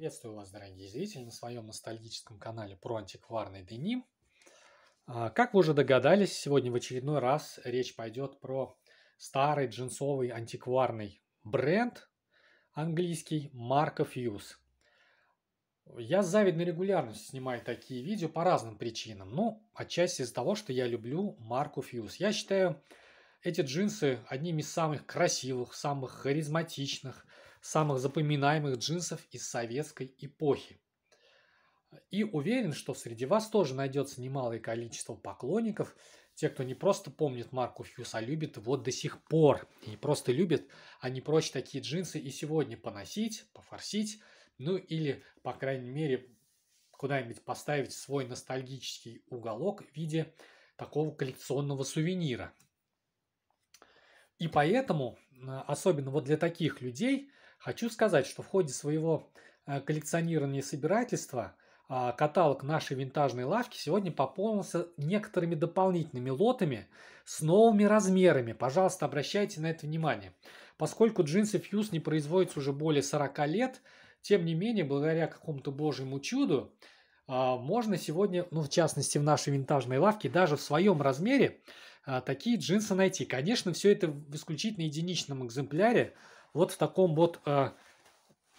Приветствую вас, дорогие зрители, на своем ностальгическом канале про антикварный деним. А, как вы уже догадались, сегодня в очередной раз речь пойдет про старый джинсовый антикварный бренд английский Марко Фьюз. Я с завидной регулярностью снимаю такие видео по разным причинам. Ну, отчасти из-за того, что я люблю марку Фьюз. Я считаю эти джинсы одними из самых красивых, самых харизматичных, самых запоминаемых джинсов из советской эпохи. И уверен, что среди вас тоже найдется немалое количество поклонников, те, кто не просто помнит марку Хьюз, а любит вот до сих пор. И не просто любит, а не прочь такие джинсы и сегодня поносить, пофорсить, ну или, по крайней мере, куда-нибудь поставить свой ностальгический уголок в виде такого коллекционного сувенира. И поэтому, а, особенно вот для таких людей, Хочу сказать, что в ходе своего э, коллекционирования и собирательства а, каталог нашей винтажной лавки сегодня пополнился некоторыми дополнительными лотами с новыми размерами. Пожалуйста, обращайте на это внимание. Поскольку джинсы Фьюз не производятся уже более 40 лет, тем не менее, благодаря какому-то божьему чуду, а, можно сегодня, ну в частности в нашей винтажной лавке, даже в своем размере а, такие джинсы найти. Конечно, все это в исключительно единичном экземпляре, вот в таком вот э,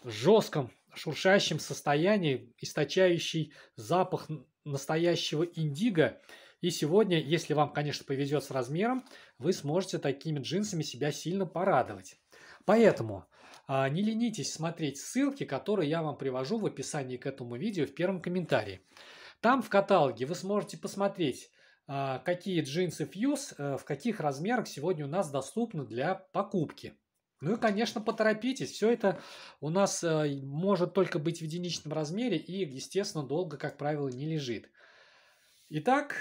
жестком шуршащем состоянии, источающий запах настоящего индиго. И сегодня, если вам, конечно, повезет с размером, вы сможете такими джинсами себя сильно порадовать. Поэтому э, не ленитесь смотреть ссылки, которые я вам привожу в описании к этому видео в первом комментарии. Там в каталоге вы сможете посмотреть, а, какие джинсы Fuse э, в каких размерах сегодня у нас доступны для покупки. Ну и, конечно, поторопитесь. Все это у нас э, может только быть в единичном размере и, естественно, долго, как правило, не лежит. Итак,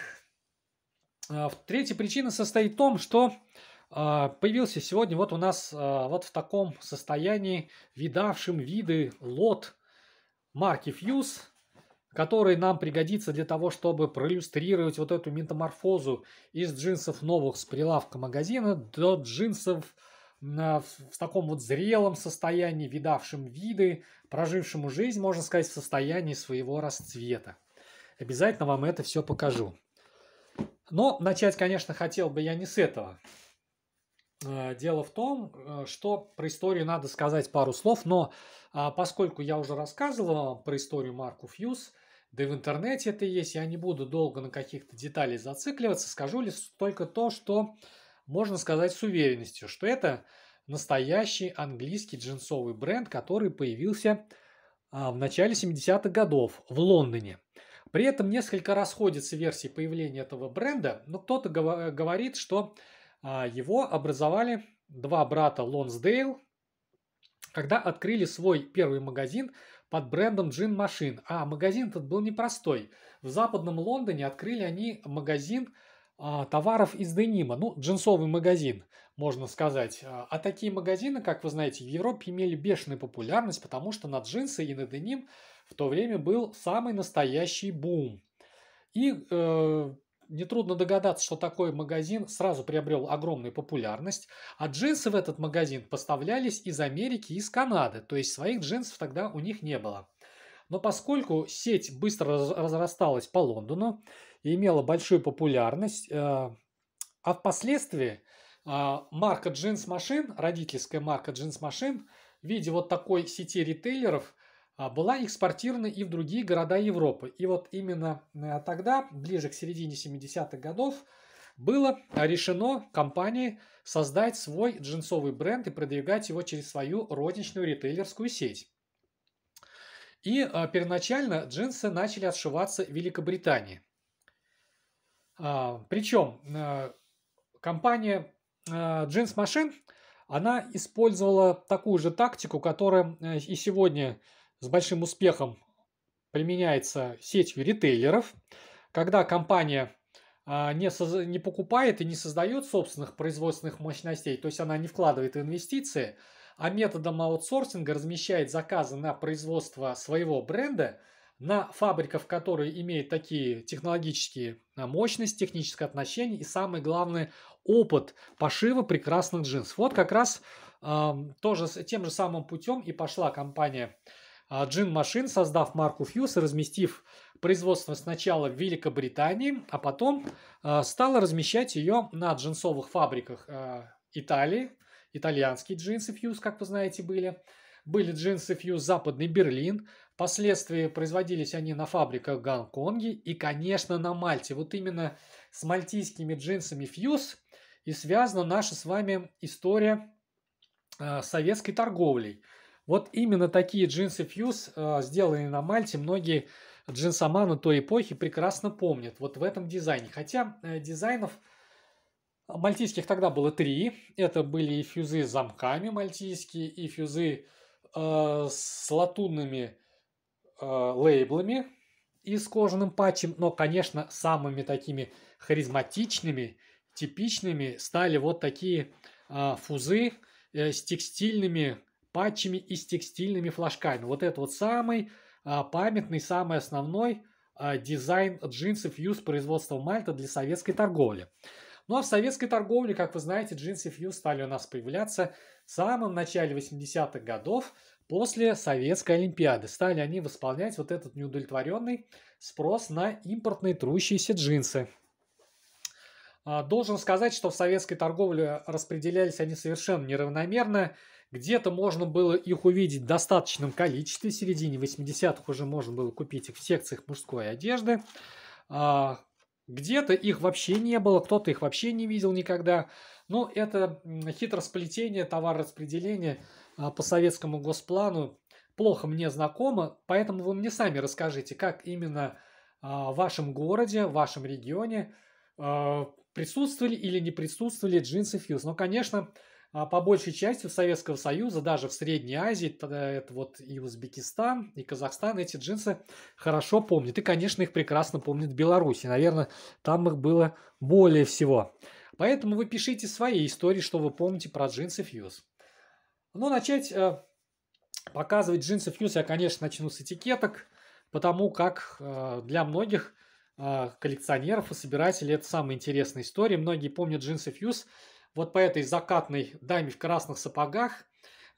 э, третья причина состоит в том, что э, появился сегодня вот у нас вот в таком состоянии, видавшим виды лот марки Fuse, который нам пригодится для того, чтобы проиллюстрировать вот эту метаморфозу из джинсов новых с прилавка магазина до джинсов в, в таком вот зрелом состоянии, видавшем виды, прожившему жизнь, можно сказать, в состоянии своего расцвета. Обязательно вам это все покажу. Но начать, конечно, хотел бы я не с этого. Э, дело в том, э, что про историю надо сказать пару слов, но а, поскольку я уже рассказывал вам про историю Марку Фьюз, да и в интернете это есть, я не буду долго на каких-то деталях зацикливаться, скажу лишь только то, что можно сказать с уверенностью, что это настоящий английский джинсовый бренд, который появился а, в начале 70-х годов в Лондоне. При этом несколько расходятся версии появления этого бренда, но кто-то говорит, что а, его образовали два брата Лонсдейл, когда открыли свой первый магазин под брендом Джин Машин. А магазин этот был непростой. В западном Лондоне открыли они магазин а, товаров из денима, ну, джинсовый магазин, можно сказать. А, а такие магазины, как вы знаете, в Европе имели бешеную популярность, потому что на джинсы и на деним в то время был самый настоящий бум. И э, нетрудно догадаться, что такой магазин сразу приобрел огромную популярность, а джинсы в этот магазин поставлялись из Америки из Канады, то есть своих джинсов тогда у них не было. Но поскольку сеть быстро разрасталась по Лондону, и имела большую популярность. Э, а впоследствии а, марка джинс машин, родительская марка джинс машин, в виде вот такой сети ритейлеров а, была экспортирована и в другие города Европы. И вот именно э, тогда, ближе к середине 70-х годов, было решено компании создать свой джинсовый бренд и продвигать его через свою розничную ритейлерскую сеть. И э, первоначально джинсы начали отшиваться в Великобритании. А, Причем э, компания Jeans э, Machine, она использовала такую же тактику, которая э, и сегодня с большим успехом применяется сетью ритейлеров, когда компания а, не, соз... не покупает и не создает собственных производственных мощностей, то есть она не вкладывает инвестиции, а методом аутсорсинга размещает заказы на производство своего бренда – на фабриках, которые имеют такие технологические а, мощности, техническое отношение и самое главное опыт пошива прекрасных джинсов. Вот как раз э, тоже, тем же самым путем и пошла компания Джин а, Машин, создав марку Фьюз и разместив производство сначала в Великобритании, а потом э, стала размещать ее на джинсовых фабриках э, Италии. Итальянские джинсы Фьюз, как вы знаете, были. Были джинсы Фьюз Западный Берлин, Впоследствии производились они на фабриках в Гонконге и, конечно, на Мальте. Вот именно с мальтийскими джинсами Фьюз и связана наша с вами история э, советской торговлей. Вот именно такие джинсы Фьюз, э, сделанные на Мальте, многие джинсоманы той эпохи прекрасно помнят. Вот в этом дизайне. Хотя э, дизайнов мальтийских тогда было три. Это были и фьюзы с замками мальтийские, и фьюзы э, с латунными э, лейблами и с кожаным патчем, но, конечно, самыми такими харизматичными, типичными стали вот такие э, фузы э, с текстильными патчами и с текстильными флажками. Вот это вот самый э, памятный, самый основной э, дизайн джинсов Юз производства Мальта для советской торговли. Ну а в советской торговле, как вы знаете, джинсы Фью стали у нас появляться в самом начале 80-х годов – После Советской Олимпиады стали они восполнять вот этот неудовлетворенный спрос на импортные трущиеся джинсы. А, должен сказать, что в советской торговле распределялись они совершенно неравномерно. Где-то можно было их увидеть в достаточном количестве. В середине 80-х уже можно было купить их в секциях мужской одежды. А, где-то их вообще не было, кто-то их вообще не видел никогда. Ну, это хитросплетение товарораспределения а, по советскому госплану плохо мне знакомо, поэтому вы мне сами расскажите, как именно а, в вашем городе, в вашем регионе а, присутствовали или не присутствовали джинсы фьюз. Но, ну, конечно, по большей части в Советского Союза, даже в Средней Азии, э, это вот и Узбекистан, и Казахстан, эти джинсы хорошо помнят. И, конечно, их прекрасно помнит Беларусь. И, наверное, там их было более всего. Поэтому вы пишите свои истории, что вы помните про джинсы Fuse. Ну, начать э, показывать джинсы Fuse я, конечно, начну с этикеток, потому как э, для многих э, коллекционеров и собирателей это самая интересная история. Многие помнят джинсы Fuse вот по этой закатной даме в красных сапогах.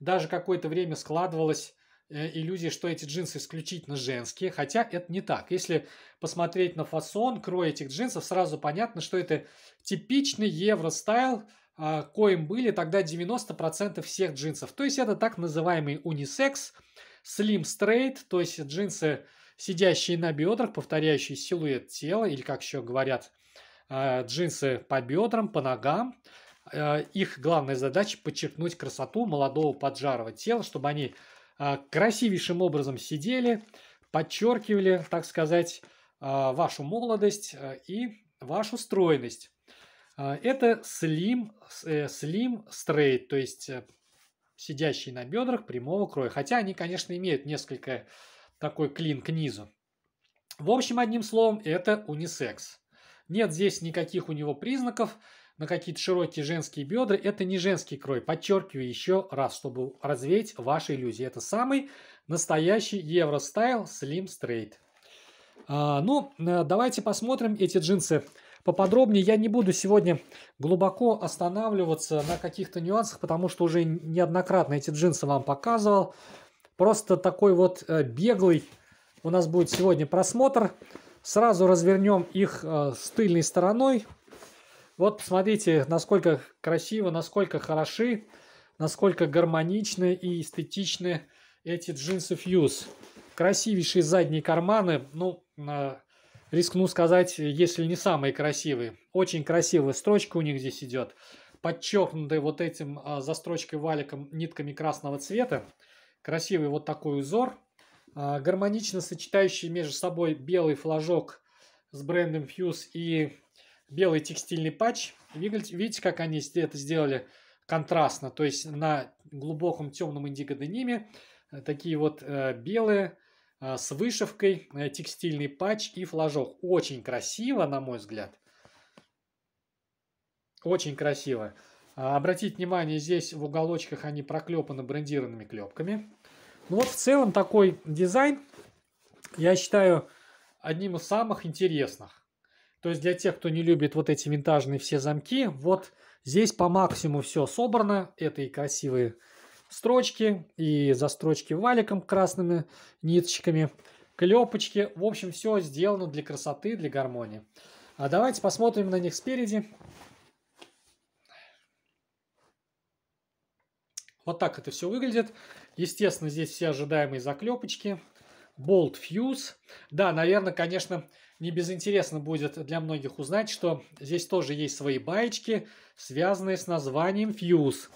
Даже какое-то время складывалось Э, иллюзии, что эти джинсы исключительно женские, хотя это не так. Если посмотреть на фасон, крой этих джинсов, сразу понятно, что это типичный евростайл, а, коим были тогда 90% всех джинсов. То есть это так называемый унисекс, slim straight, то есть джинсы, сидящие на бедрах, повторяющие силуэт тела, или, как еще говорят, а, джинсы по бедрам, по ногам. Э, их главная задача подчеркнуть красоту молодого поджарого тела, чтобы они а, красивейшим образом сидели, подчеркивали, так сказать, а, вашу молодость а, и вашу стройность. Это slim, э, slim straight, то есть э, сидящие на бедрах прямого кроя. Хотя они, конечно, имеют несколько такой клин к низу. В общем, одним словом, это унисекс. Нет здесь никаких у него признаков, на какие-то широкие женские бедра, это не женский крой. Подчеркиваю еще раз, чтобы развеять ваши иллюзии. Это самый настоящий евростайл Slim Straight. А, ну, э, давайте посмотрим эти джинсы поподробнее. Я не буду сегодня глубоко останавливаться на каких-то нюансах, потому что уже неоднократно эти джинсы вам показывал. Просто такой вот э, беглый у нас будет сегодня просмотр. Сразу развернем их э, с тыльной стороной. Вот посмотрите, насколько красиво, насколько хороши, насколько гармоничны и эстетичны эти джинсы Fuse. Красивейшие задние карманы, ну, рискну сказать, если не самые красивые. Очень красивая строчка у них здесь идет, подчеркнутая вот этим а, застрочкой валиком нитками красного цвета. Красивый вот такой узор, а, гармонично сочетающий между собой белый флажок с брендом Fuse и белый текстильный патч. Видите, как они это сделали контрастно, то есть на глубоком темном индиго дениме э, такие вот э, белые э, с вышивкой, текстильный патч и флажок. Очень красиво, на мой взгляд. Очень красиво. А, обратите внимание, здесь в уголочках они проклепаны брендированными клепками. Ну вот в целом такой дизайн, я считаю, одним из самых интересных. То есть для тех, кто не любит вот эти винтажные все замки, вот здесь по максимуму все собрано. Это и красивые строчки, и застрочки валиком красными ниточками, клепочки. В общем, все сделано для красоты, для гармонии. А давайте посмотрим на них спереди. Вот так это все выглядит. Естественно, здесь все ожидаемые заклепочки. болт, Fuse. Да, наверное, конечно, не безинтересно будет для многих узнать, что здесь тоже есть свои баечки, связанные с названием Fuse.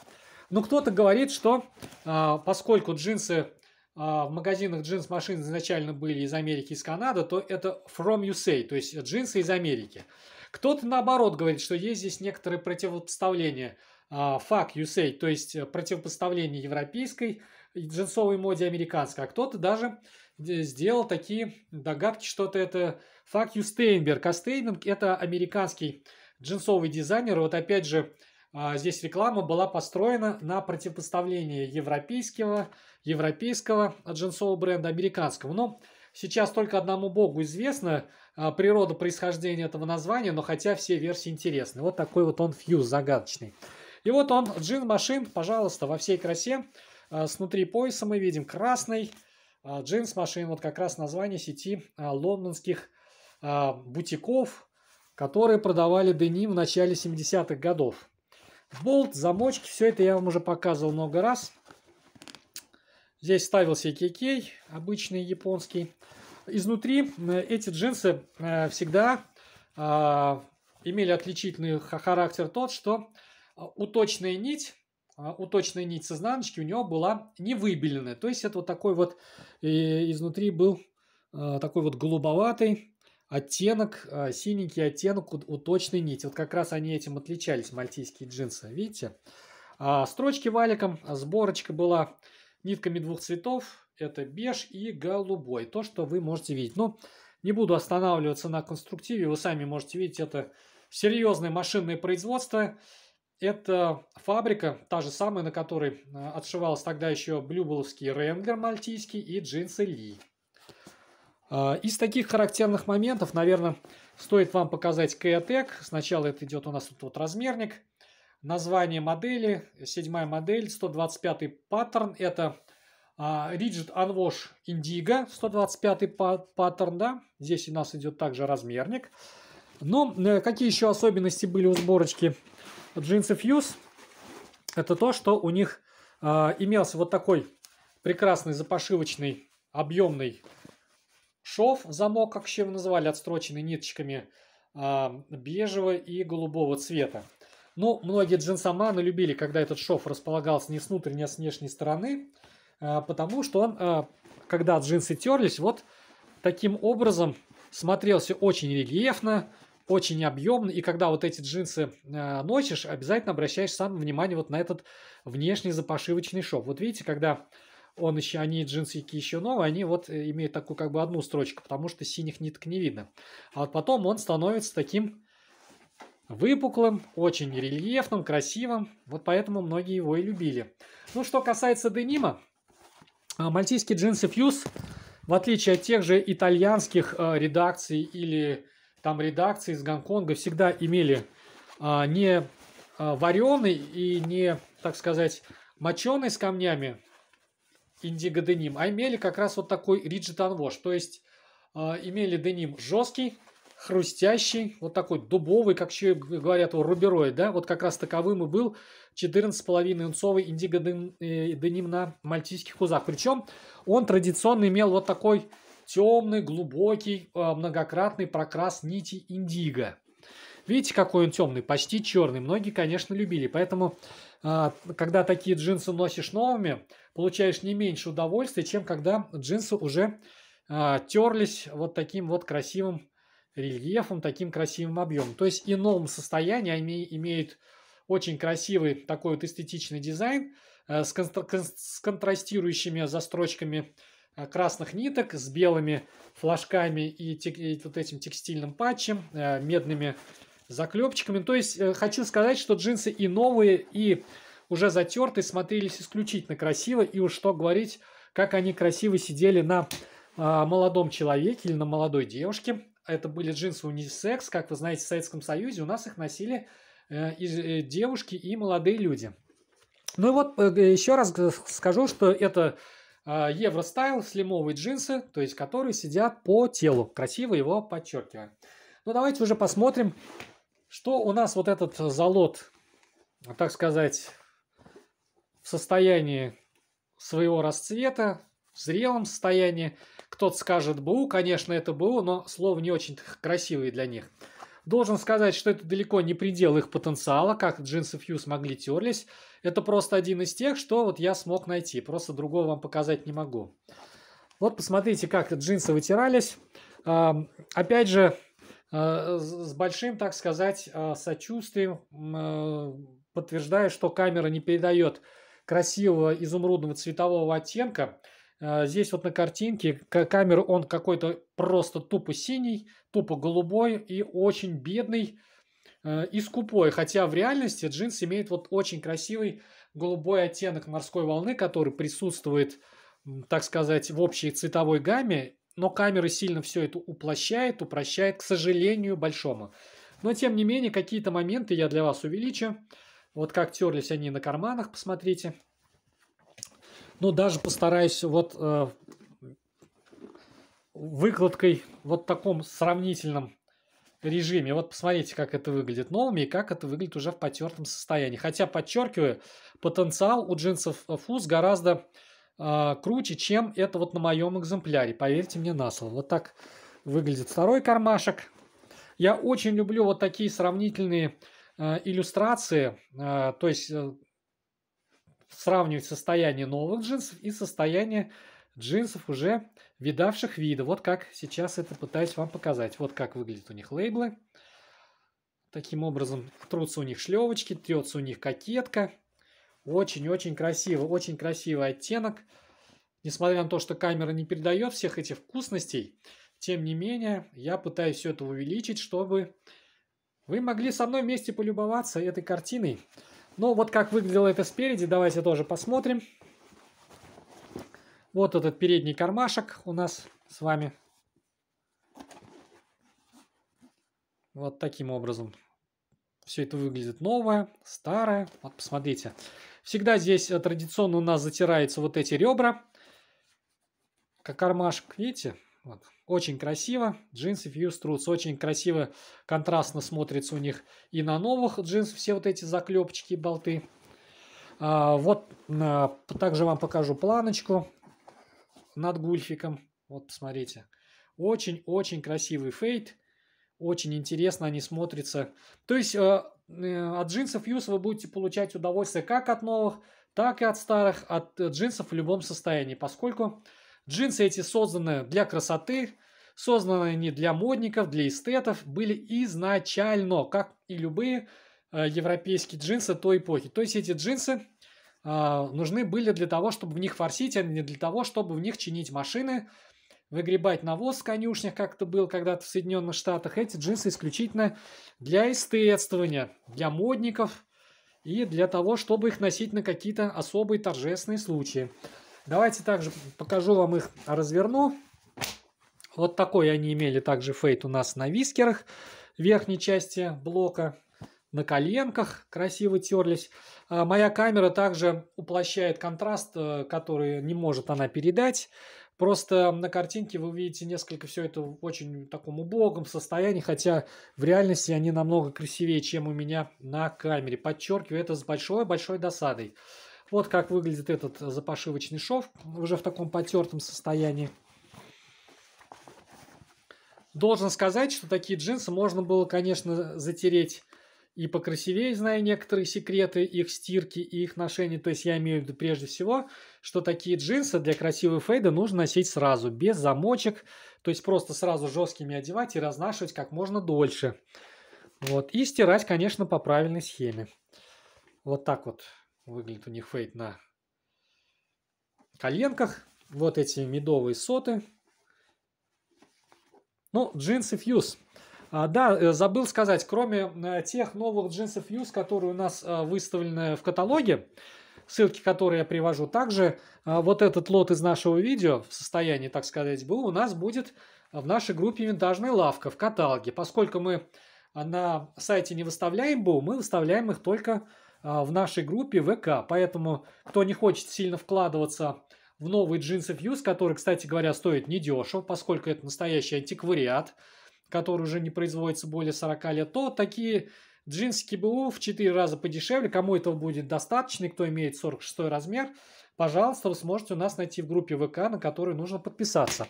Но ну, кто-то говорит, что э, поскольку джинсы э, в магазинах джинс-машин изначально были из Америки, из Канады, то это from USA, то есть джинсы из Америки. Кто-то наоборот говорит, что есть здесь некоторые противопоставления – а, fuck you то есть э, противопоставление европейской джинсовой моде американской. А кто-то даже э, сделал такие догадки, что-то это fuck you Стейнберг. А Стейнберг это американский джинсовый дизайнер. Вот опять же, а, здесь реклама была построена на противопоставлении европейского, европейского джинсового бренда американского. Но сейчас только одному богу известно а, природа происхождения этого названия, но хотя все версии интересны. Вот такой вот он фьюз загадочный. И вот он, джин машин, пожалуйста, во всей красе. А, снутри пояса мы видим красный а, джинс машин. Вот как раз название сети а, лондонских бутиков, которые продавали деним в начале 70-х годов. Болт, замочки, все это я вам уже показывал много раз. Здесь ставился кикей, обычный японский. Изнутри э, эти джинсы э, всегда имели отличительный характер тот, что а, уточная нить, а, уточная нить с изнаночки у него была не выбеленная. То есть это вот такой вот э, изнутри был э, такой вот голубоватый оттенок, а, синенький оттенок уточной нити. Вот как раз они этим отличались, мальтийские джинсы, видите? Строчки валиком, сборочка была нитками двух цветов, это беж и голубой, то, что вы можете видеть. Но ну, не буду останавливаться на конструктиве, вы сами можете видеть, это серьезное машинное производство, это фабрика, та же самая, на которой э, отшивался тогда еще блюболовский ренглер мальтийский и джинсы Ли. А, из таких характерных моментов, наверное, стоит вам показать Кеотек. Сначала это идет у нас тут вот размерник. Название модели, седьмая модель, 125 паттерн. Это Rigid Unwash Indigo, 125 паттерн, да. Здесь у нас идет также размерник. Но э, какие еще особенности были у сборочки джинсы Fuse, это то, что у них э, имелся вот такой прекрасный запашивочный объемный шов, замок, как еще его называли, отстроченный ниточками э, бежевого и голубого цвета. Ну, многие джинсоманы любили, когда этот шов располагался не с внутренней, а с внешней стороны, э, потому что он, э, когда джинсы терлись, вот таким образом смотрелся очень рельефно, очень объемный, и когда вот эти джинсы э, носишь, обязательно обращаешь сам внимание вот на этот внешний запашивочный шов. Вот видите, когда он еще, они джинсики еще новые, они вот э, имеют такую как бы одну строчку, потому что синих ниток не видно. А вот потом он становится таким выпуклым, очень рельефным, красивым. Вот поэтому многие его и любили. Ну, что касается денима, а, мальтийские джинсы Fuse, в отличие от тех же итальянских э, редакций или там редакции из Гонконга всегда имели а, не а, вареный и не, так сказать, моченый с камнями индиго-деним, а имели как раз вот такой риджит анвош, то есть а, имели деним жесткий, хрустящий, вот такой дубовый, как еще говорят, его рубероид, да, вот как раз таковым и был 14,5 унцовый индиго-деним э, на мальтийских узах. Причем он традиционно имел вот такой темный, глубокий, а, многократный прокрас нити индиго. Видите, какой он темный, почти черный. Многие, конечно, любили. Поэтому, а, когда такие джинсы носишь новыми, получаешь не меньше удовольствия, чем когда джинсы уже а, терлись вот таким вот красивым рельефом, таким красивым объемом. То есть в новом состоянии они имеют очень красивый такой вот эстетичный дизайн э, с контрастирующими застрочками Э, красных ниток с белыми флажками и, тек, и вот этим текстильным патчем, э, медными заклепчиками. То есть э, хочу сказать, что джинсы и новые, и уже затертые смотрелись исключительно красиво. И уж что говорить, как они красиво сидели на молодом человеке или на молодой девушке. Это были джинсы унисекс, как вы знаете, в Советском Союзе у нас их носили и девушки, и молодые люди. Ну и вот еще раз скажу, что это Э, Евростайл, слимовые джинсы, то есть которые сидят по телу. Красиво его подчеркиваем. Ну, давайте уже посмотрим, что у нас вот этот залот, так сказать, в состоянии своего расцвета, в зрелом состоянии. Кто-то скажет БУ, конечно, это БУ, но слово не очень красивое для них. Должен сказать, что это далеко не предел их потенциала, как джинсы Фьюз могли терлись. Это просто один из тех, что вот я смог найти. Просто другого вам показать не могу. Вот посмотрите, как джинсы вытирались. Опять же, э, с большим, так сказать, э, сочувствием э, подтверждаю, что камера не передает красивого изумрудного цветового оттенка. А, здесь вот на картинке камеру он какой-то просто тупо синий, тупо голубой и очень бедный э, и скупой. Хотя в реальности джинс имеет вот очень красивый голубой оттенок морской волны, который присутствует, так сказать, в общей цветовой гамме. Но камера сильно все это уплощает, упрощает, к сожалению, большому. Но, тем не менее, какие-то моменты я для вас увеличу. Вот как терлись они на карманах, посмотрите. Ну, даже постараюсь вот э, выкладкой вот таком сравнительном режиме. Вот посмотрите, как это выглядит новыми и как это выглядит уже в потертом состоянии. Хотя, подчеркиваю, потенциал у джинсов фуз гораздо э, круче, чем это вот на моем экземпляре. Поверьте мне на слово. Вот так выглядит второй кармашек. Я очень люблю вот такие сравнительные э, иллюстрации. Э, то есть э, сравнивать состояние новых джинсов и состояние джинсов уже видавших виды. Вот как сейчас это пытаюсь вам показать. Вот как выглядят у них лейблы. Таким образом трутся у них шлевочки, трется у них кокетка. Очень-очень красиво, очень красивый оттенок. Несмотря на то, что камера не передает всех этих вкусностей, тем не менее, я пытаюсь все это увеличить, чтобы вы могли со мной вместе полюбоваться этой картиной. Ну, вот как выглядело это спереди, давайте тоже посмотрим. Вот этот передний кармашек у нас с вами. Вот таким образом. Все это выглядит новое, старое. Вот посмотрите. Всегда здесь э, традиционно у нас затираются вот эти ребра. Как кармашек, видите? Вот. Очень красиво. Джинсы Fuse Truths очень красиво, контрастно смотрится у них и на новых джинсах все вот эти заклепочки и болты. А, вот а, также вам покажу планочку над гульфиком. Вот, посмотрите. Очень-очень красивый фейт. Очень интересно они смотрятся. То есть э, э, от джинсов Юс вы будете получать удовольствие как от новых, так и от старых, от джинсов в любом состоянии, поскольку Джинсы эти созданы для красоты, созданы не для модников, для эстетов, были изначально, как и любые э, европейские джинсы той эпохи. То есть эти джинсы э, нужны были для того, чтобы в них форсить, а не для того, чтобы в них чинить машины, выгребать навоз в конюшнях, как это было когда-то в Соединенных Штатах. Эти джинсы исключительно для эстетствования, для модников и для того, чтобы их носить на какие-то особые торжественные случаи. Давайте также покажу вам их, разверну. Вот такой они имели также фейт у нас на вискерах верхней части блока. На коленках красиво терлись. А моя камера также уплощает контраст, э, который не может она передать. Просто на картинке вы увидите несколько все это в очень таком убогом состоянии, хотя в реальности они намного красивее, чем у меня на камере. Подчеркиваю это с большой-большой досадой. Вот как выглядит этот запашивочный шов уже в таком потертом состоянии. Должен сказать, что такие джинсы можно было, конечно, затереть и покрасивее, зная некоторые секреты их стирки и их ношения. То есть я имею в виду прежде всего, что такие джинсы для красивой фейда нужно носить сразу, без замочек. То есть просто сразу жесткими одевать и разнашивать как можно дольше. Вот. И стирать, конечно, по правильной схеме. Вот так вот. Выглядит у них фейт на коленках. Вот эти медовые соты. Ну, джинсы Fuse. А, да, э, забыл сказать, кроме э, тех новых джинсов Fuse, которые у нас э, выставлены в каталоге, ссылки, которые я привожу. Также а, вот этот лот из нашего видео в состоянии, так сказать, был, у нас будет в нашей группе «Винтажная лавка» в каталоге. Поскольку мы а, на сайте не выставляем БУ, мы выставляем их только а, в нашей группе ВК. Поэтому, кто не хочет сильно вкладываться в новые джинсы Fuse, которые, кстати говоря, стоят недешево, поскольку это настоящий антиквариат, который уже не производится более 40 лет, то такие джинсики БУ в 4 раза подешевле. Кому этого будет достаточно, и кто имеет 46 размер, пожалуйста, вы сможете у нас найти в группе ВК, на которую нужно подписаться.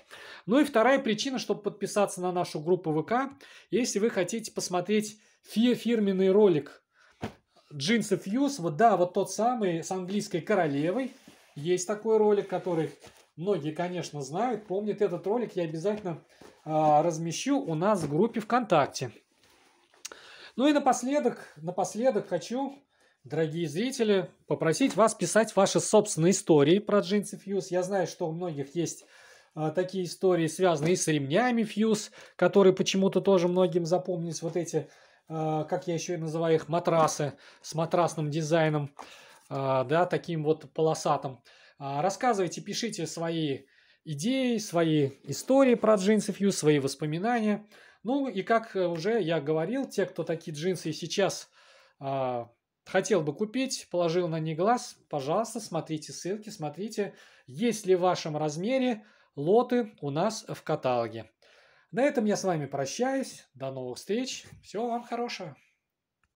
Ну и вторая причина, чтобы подписаться на нашу группу ВК, если вы хотите посмотреть фирменный ролик джинсы Фьюз, вот да, вот тот самый с английской королевой. Есть такой ролик, который многие, конечно, знают, помнят этот ролик. Я обязательно э, размещу у нас в группе ВКонтакте. Ну и напоследок, напоследок хочу, дорогие зрители, попросить вас писать ваши собственные истории про джинсы Фьюз. Я знаю, что у многих есть э, такие истории, связанные с ремнями Фьюз, которые почему-то тоже многим запомнились вот эти Э, как я еще и называю их, матрасы с матрасным дизайном, э, да, таким вот полосатым. Э, рассказывайте, пишите свои идеи, свои истории про джинсы Фью, свои воспоминания. Ну и как уже я говорил, те, кто такие джинсы сейчас хотел бы купить, положил на них глаз, пожалуйста, смотрите ссылки, смотрите, есть ли в вашем размере лоты у нас в каталоге. На этом я с вами прощаюсь. До новых встреч. Всего вам хорошего.